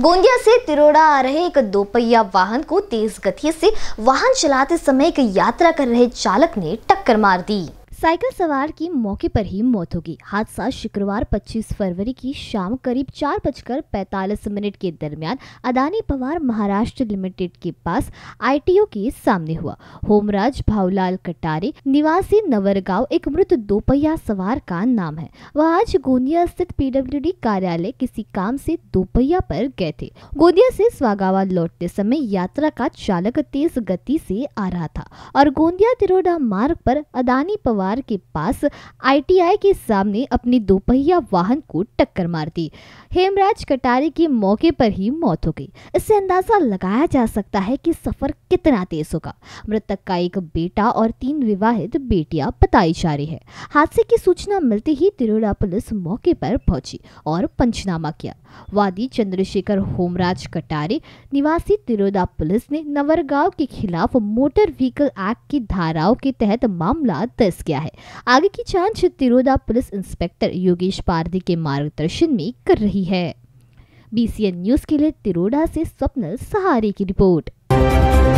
गोंदिया से तिरोड़ा आ रहे एक दोपहिया वाहन को तेज गति से वाहन चलाते समय एक यात्रा कर रहे चालक ने टक्कर मार दी साइकिल सवार की मौके पर ही मौत होगी हादसा शुक्रवार 25 फरवरी की शाम करीब चार बजकर पैतालीस मिनट के दरमियान अदानी पवार महाराष्ट्र लिमिटेड के पास आईटीओ के सामने हुआ होमराज भावलाल कटारे निवासी नवरगांव एक मृत दोपहिया सवार का नाम है वह आज गोंदिया स्थित पीडब्ल्यूडी कार्यालय किसी काम से दोपहिया पर गए थे गोंदिया से स्वागावा लौटते समय यात्रा का चालक तेज गति से आ रहा था और गोंदिया तिरोडा मार्ग पर अदानी पवार द्वार के पास आईटीआई के सामने अपने दोपहिया वाहन को टक्कर मार दी हेमराज कटारे की मौके पर ही मौत हो गई इससे अंदाजा लगाया जा सकता है कि सफर कितना तेज होगा मृतक का एक बेटा और तीन विवाहित बेटियां बताई जा रही है हादसे की सूचना मिलते ही तिरोड़ा पुलिस मौके पर पहुंची और पंचनामा किया वादी चंद्रशेखर होमराज कटारे निवासी तिरोदा पुलिस ने नवरगांव के खिलाफ मोटर व्हीकल एक्ट की धाराओं के तहत मामला दर्ज किया किया है आगे की जांच तिरोदा पुलिस इंस्पेक्टर योगेश पारदी के मार्गदर्शन में कर रही है बीसीएन न्यूज के लिए तिरोड़ा से स्वप्न सहारे की रिपोर्ट